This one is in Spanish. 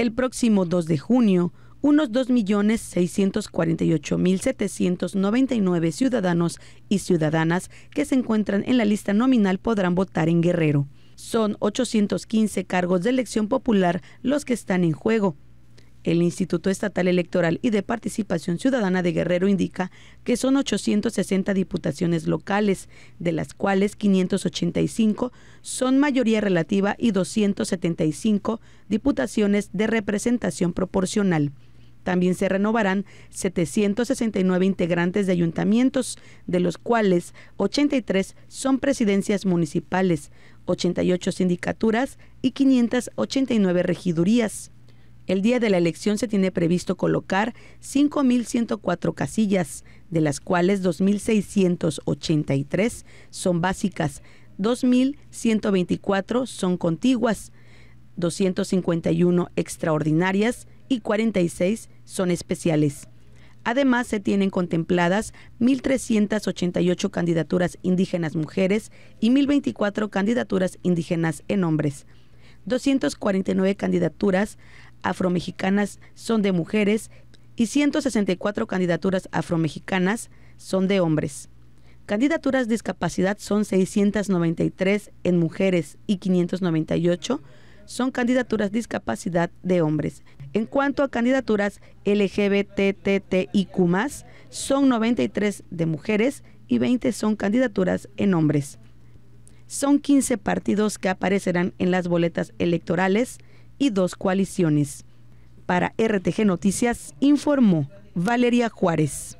el próximo 2 de junio, unos 2.648.799 ciudadanos y ciudadanas que se encuentran en la lista nominal podrán votar en Guerrero. Son 815 cargos de elección popular los que están en juego, el Instituto Estatal Electoral y de Participación Ciudadana de Guerrero indica que son 860 diputaciones locales, de las cuales 585 son mayoría relativa y 275 diputaciones de representación proporcional. También se renovarán 769 integrantes de ayuntamientos, de los cuales 83 son presidencias municipales, 88 sindicaturas y 589 regidurías. El día de la elección se tiene previsto colocar 5.104 casillas, de las cuales 2.683 son básicas, 2.124 son contiguas, 251 extraordinarias y 46 son especiales. Además, se tienen contempladas 1.388 candidaturas indígenas mujeres y 1.024 candidaturas indígenas en hombres. 249 candidaturas afromexicanas son de mujeres y 164 candidaturas afromexicanas son de hombres. Candidaturas discapacidad son 693 en mujeres y 598 son candidaturas discapacidad de hombres. En cuanto a candidaturas LGBTTIQ+, son 93 de mujeres y 20 son candidaturas en hombres. Son 15 partidos que aparecerán en las boletas electorales, y dos coaliciones. Para RTG Noticias informó Valeria Juárez.